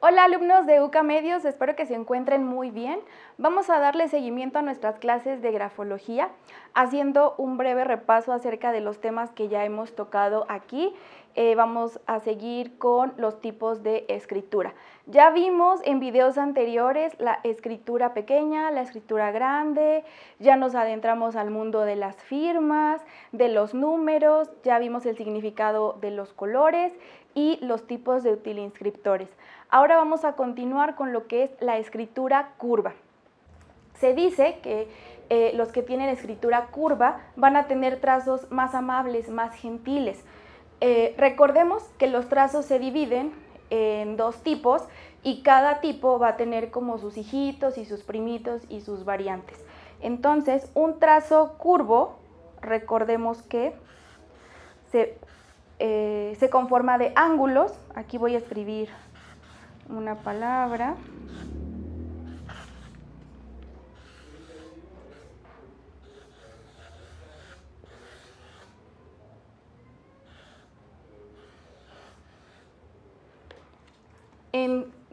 Hola alumnos de UCA Medios, espero que se encuentren muy bien. Vamos a darle seguimiento a nuestras clases de grafología, haciendo un breve repaso acerca de los temas que ya hemos tocado aquí eh, vamos a seguir con los tipos de escritura. Ya vimos en videos anteriores la escritura pequeña, la escritura grande, ya nos adentramos al mundo de las firmas, de los números, ya vimos el significado de los colores y los tipos de utilinscriptores. Ahora vamos a continuar con lo que es la escritura curva. Se dice que eh, los que tienen escritura curva van a tener trazos más amables, más gentiles, eh, recordemos que los trazos se dividen en dos tipos y cada tipo va a tener como sus hijitos y sus primitos y sus variantes. Entonces, un trazo curvo, recordemos que se eh, conforma de ángulos, aquí voy a escribir una palabra,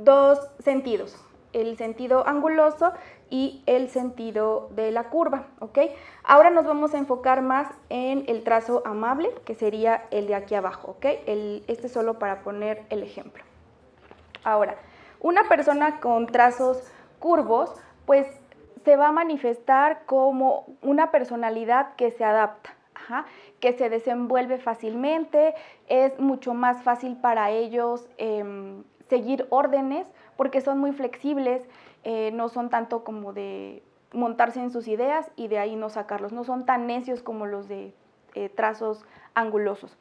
dos sentidos, el sentido anguloso y el sentido de la curva, ¿ok? Ahora nos vamos a enfocar más en el trazo amable, que sería el de aquí abajo, ¿ok? este solo para poner el ejemplo. Ahora, una persona con trazos curvos, pues se va a manifestar como una personalidad que se adapta, que se desenvuelve fácilmente, es mucho más fácil para ellos em, seguir órdenes porque son muy flexibles, eh, no son tanto como de montarse en sus ideas y de ahí no sacarlos, no son tan necios como los de eh, trazos angulosos.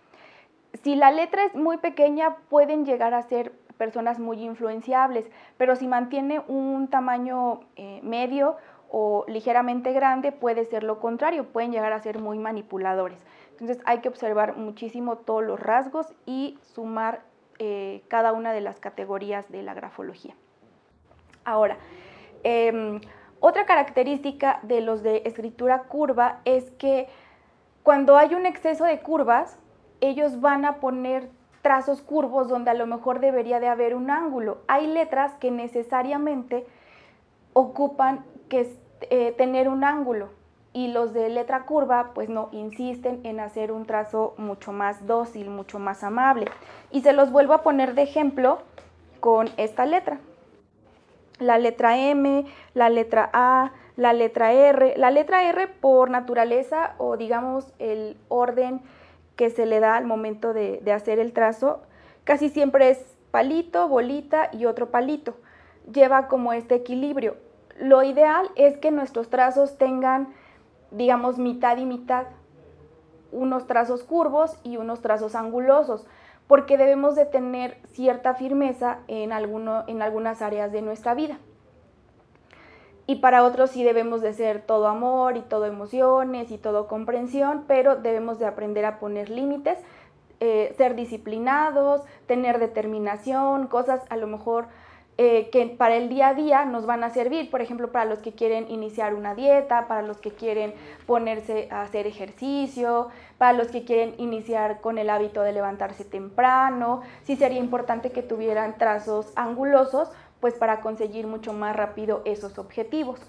Si la letra es muy pequeña, pueden llegar a ser personas muy influenciables, pero si mantiene un tamaño eh, medio o ligeramente grande, puede ser lo contrario, pueden llegar a ser muy manipuladores. Entonces hay que observar muchísimo todos los rasgos y sumar eh, cada una de las categorías de la grafología. Ahora, em, otra característica de los de escritura curva es que cuando hay un exceso de curvas, ellos van a poner trazos curvos donde a lo mejor debería de haber un ángulo. Hay letras que necesariamente ocupan que eh, tener un ángulo y los de letra curva pues no insisten en hacer un trazo mucho más dócil, mucho más amable. Y se los vuelvo a poner de ejemplo con esta letra. La letra M, la letra A, la letra R. La letra R por naturaleza o digamos el orden que se le da al momento de, hacer el trazo, casi siempre es palito, bolita y otro palito. Lleva como este equilibrio. Lo ideal es que nuestros trazos tengan digamos, mitad y mitad, unos trazos curvos y unos trazos angulosos, porque debemos de tener cierta firmeza en, en algunas áreas de nuestra vida. Y para otros sí debemos de ser todo amor y todo emociones y todo comprensión, pero debemos de aprender a poner límites, eh, ser disciplinados, tener determinación, cosas a lo mejor eh, que para el día a día nos van a servir, por ejemplo, para los que quieren iniciar una dieta, para los que quieren ponerse a hacer ejercicio, para los que quieren iniciar con el hábito de levantarse temprano, sí sería importante que tuvieran trazos angulosos, pues para conseguir mucho más rápido esos objetivos.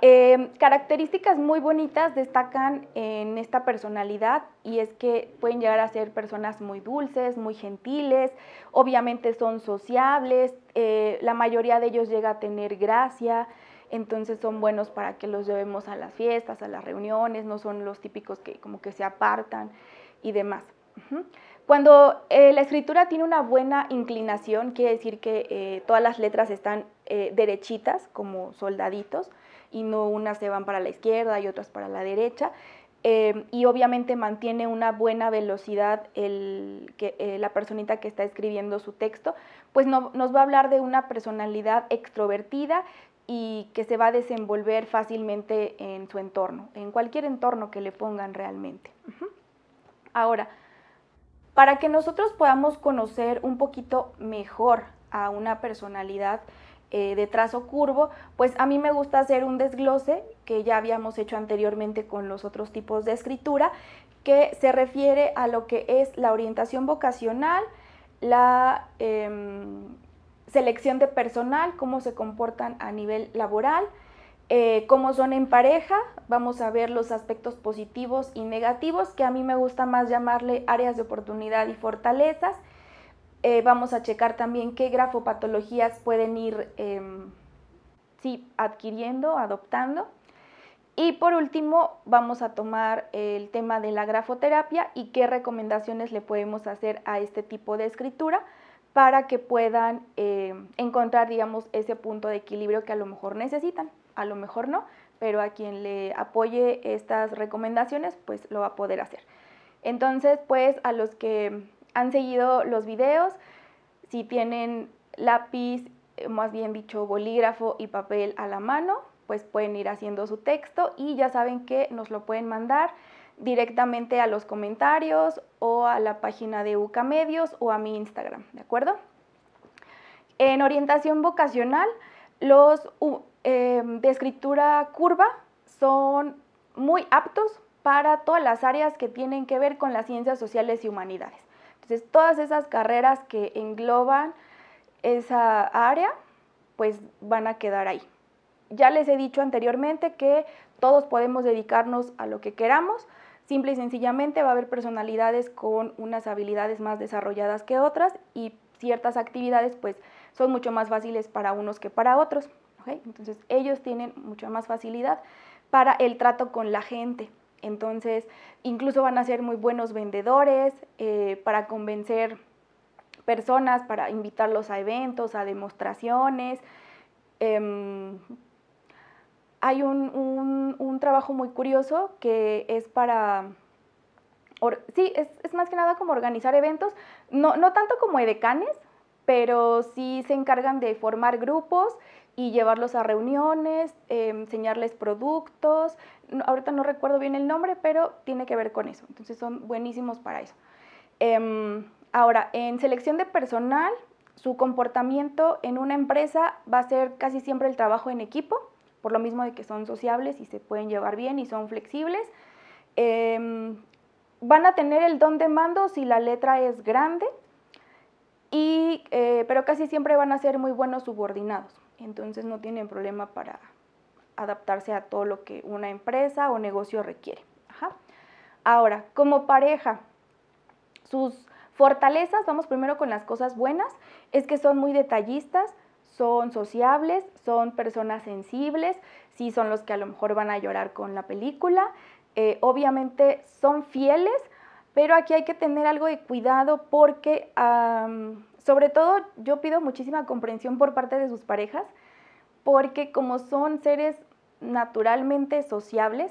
Em, características muy bonitas destacan en esta personalidad y es que pueden llegar a ser personas muy dulces, muy gentiles, obviamente son sociables, eh, la mayoría de ellos llega a tener gracia, entonces son buenos para que los llevemos a las fiestas, a las reuniones, no son los típicos que como que se apartan y demás. Cuando eh, la escritura tiene una buena inclinación, quiere decir que eh, todas las letras están derechitas como soldaditos, y no unas se van para la izquierda y otras para la derecha. Eh, y obviamente mantiene una buena velocidad que, eh, la personita que está escribiendo su texto, pues nos va a hablar de una personalidad extrovertida y que se va a desenvolver fácilmente en su entorno, en cualquier entorno que le pongan realmente. Ahora, para que nosotros podamos conocer un poquito mejor a una personalidad, eh, de trazo curvo, pues a mí me gusta hacer un desglose que ya habíamos hecho anteriormente con los otros tipos de escritura, que se refiere a lo que es la orientación vocacional, la em, selección de personal, cómo se comportan a nivel laboral, eh, cómo son en pareja, vamos a ver los aspectos positivos y negativos, que a mí me gusta más llamarle áreas de oportunidad y fortalezas, eh, vamos a checar también qué grafopatologías pueden ir em, adquiriendo, adoptando. Y por último, vamos a tomar el tema de la grafoterapia y qué recomendaciones le podemos hacer a este tipo de escritura para que puedan em, encontrar, digamos, ese punto de equilibrio que a lo mejor necesitan, a lo mejor no, pero a quien le apoye estas recomendaciones, pues lo va a poder hacer. Entonces, pues a los que han seguido los videos, si tienen lápiz, eh, más bien dicho bolígrafo y papel a la mano, pues pueden ir haciendo su texto y ya saben que nos lo pueden mandar directamente a los comentarios o a la página de UCA Medios o a mi Instagram, ¿de acuerdo? En orientación vocacional, los em, de escritura curva son muy aptos para todas las áreas que tienen que ver con las ciencias sociales y humanidades. Entonces, todas esas carreras que engloban esa área, pues van a quedar ahí. Ya les he dicho anteriormente que todos podemos dedicarnos a lo que queramos. Simple y sencillamente va a haber personalidades con unas habilidades más desarrolladas que otras y ciertas actividades pues son mucho más fáciles para unos que para otros. Entonces ellos tienen mucha más facilidad para el trato con la gente. Entonces, incluso van a ser muy buenos vendedores eh, para convencer personas, para invitarlos a eventos, a demostraciones. Em, hay un, trabajo muy curioso que es para... sí, es, más que nada como organizar eventos, no, no tanto como edecanes, pero sí se encargan de formar grupos y llevarlos a reuniones, eh, enseñarles productos. ahorita no recuerdo bien el nombre, pero tiene que ver con eso. Entonces son buenísimos para eso. Em, ahora, en selección de personal, su comportamiento en una empresa va a ser casi siempre el trabajo en equipo, por lo mismo de que son sociables y se pueden llevar bien y son flexibles. Em, van a tener el don de mando si la letra es grande, eh, pero casi siempre van a ser muy buenos subordinados, entonces no tienen problema para adaptarse a todo lo que una empresa o negocio requiere. Ahora, como pareja, sus fortalezas, vamos primero con las cosas buenas, es que son muy detallistas, son sociables, son personas sensibles, sí son los que a lo mejor van a llorar con la película, eh, obviamente son fieles, pero aquí hay que tener algo de cuidado porque, sobre todo, yo pido muchísima comprensión por parte de sus parejas, porque como son seres naturalmente sociables,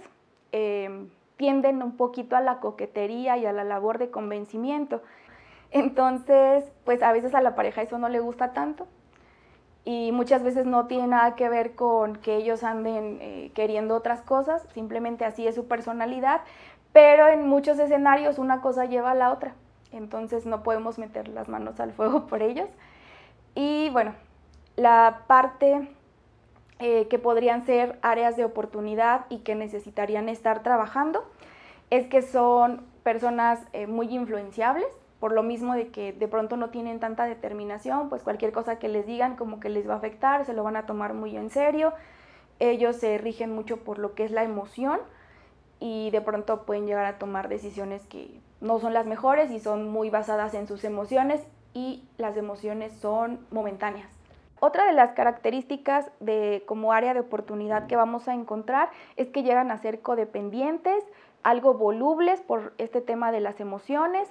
em, tienden un poquito a la coquetería y a la labor de convencimiento. Entonces, pues a veces a la pareja eso no le gusta tanto y muchas veces no tiene nada que ver con que ellos anden eh, queriendo otras cosas, simplemente así es su personalidad, pero en muchos escenarios una cosa lleva a la otra, entonces no podemos meter las manos al fuego por ellos. Y bueno, la parte eh, que podrían ser áreas de oportunidad y que necesitarían estar trabajando es que son personas eh, muy influenciables, por lo mismo de que de pronto no tienen tanta determinación, pues cualquier cosa que les digan como que les va a afectar, se lo van a tomar muy en serio, ellos se rigen mucho por lo que es la emoción, y de pronto pueden llegar a tomar decisiones que no son las mejores y son muy basadas en sus emociones y las emociones son momentáneas. Otra de las características de como área de oportunidad que vamos a encontrar es que llegan a ser codependientes, algo volubles por este tema de las emociones,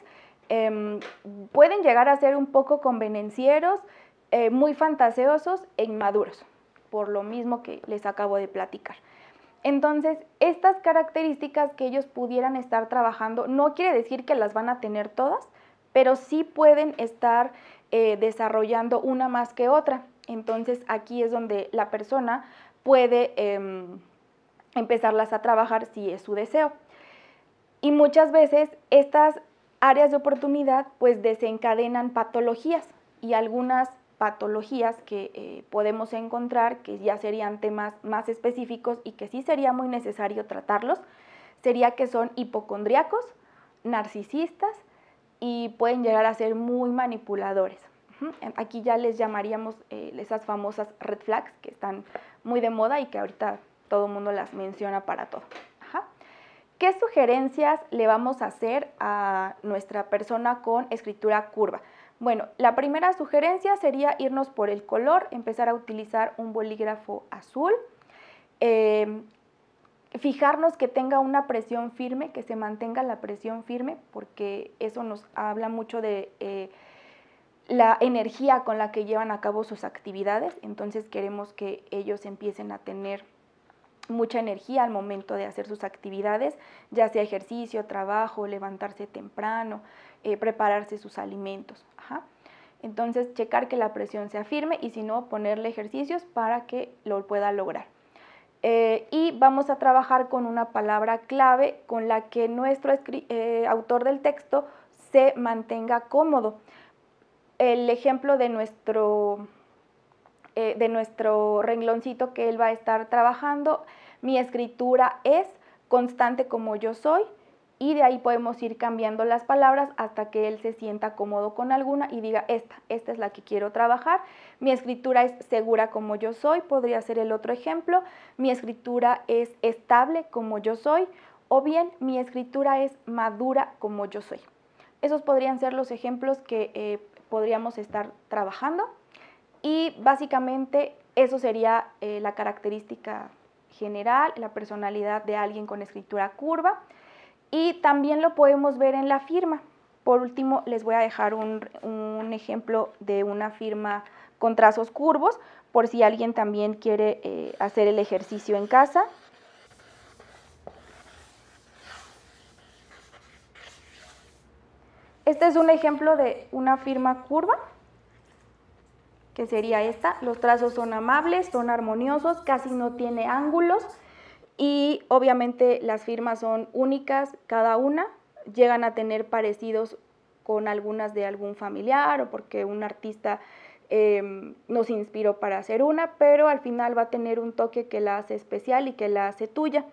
em, pueden llegar a ser un poco convenencieros, eh, muy fantaseosos e inmaduros, por lo mismo que les acabo de platicar. Entonces, estas características que ellos pudieran estar trabajando, no quiere decir que las van a tener todas, pero sí pueden estar eh, desarrollando una más que otra. Entonces, aquí es donde la persona puede em, empezarlas a trabajar si es su deseo. Y muchas veces estas áreas de oportunidad pues desencadenan patologías y algunas patologías que eh, podemos encontrar, que ya serían temas más específicos y que sí sería muy necesario tratarlos, sería que son hipocondriacos, narcisistas y pueden llegar a ser muy manipuladores. Aquí ya les llamaríamos eh, esas famosas red flags que están muy de moda y que ahorita todo el mundo las menciona para todo. ¿Qué sugerencias le vamos a hacer a nuestra persona con escritura curva? Bueno, la primera sugerencia sería irnos por el color, empezar a utilizar un bolígrafo azul, eh, fijarnos que tenga una presión firme, que se mantenga la presión firme, porque eso nos habla mucho de eh, la energía con la que llevan a cabo sus actividades, entonces queremos que ellos empiecen a tener mucha energía al momento de hacer sus actividades, ya sea ejercicio, trabajo, levantarse temprano, eh, prepararse sus alimentos. Entonces, checar que la presión sea firme y si no, ponerle ejercicios para que lo pueda lograr. Eh, y vamos a trabajar con una palabra clave con la que nuestro eh, autor del texto se mantenga cómodo. El ejemplo de nuestro eh, de nuestro rengloncito que él va a estar trabajando. Mi escritura es constante como yo soy y de ahí podemos ir cambiando las palabras hasta que él se sienta cómodo con alguna y diga, esta, esta es la que quiero trabajar. Mi escritura es segura como yo soy, podría ser el otro ejemplo. Mi escritura es estable como yo soy o bien mi escritura es madura como yo soy. Esos podrían ser los ejemplos que eh, podríamos estar trabajando. Y básicamente eso sería eh, la característica general, la personalidad de alguien con escritura curva. Y también lo podemos ver en la firma. Por último, les voy a dejar un, ejemplo de una firma con trazos curvos, por si alguien también quiere eh, hacer el ejercicio en casa. Este es un ejemplo de una firma curva que sería esta. Los trazos son amables, son armoniosos, casi no tiene ángulos y obviamente las firmas son únicas cada una, llegan a tener parecidos con algunas de algún familiar o porque un artista em, nos inspiró para hacer una, pero al final va a tener un toque que la hace especial y que la hace tuya.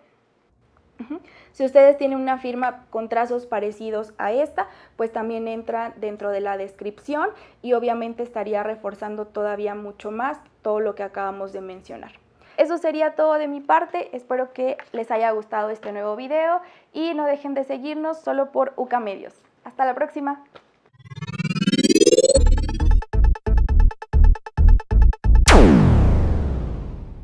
Si ustedes tienen una firma con trazos parecidos a esta, pues también entra dentro de la descripción y obviamente estaría reforzando todavía mucho más todo lo que acabamos de mencionar. Eso sería todo de mi parte, espero que les haya gustado este nuevo video y no dejen de seguirnos solo por UCA Medios. Hasta la próxima.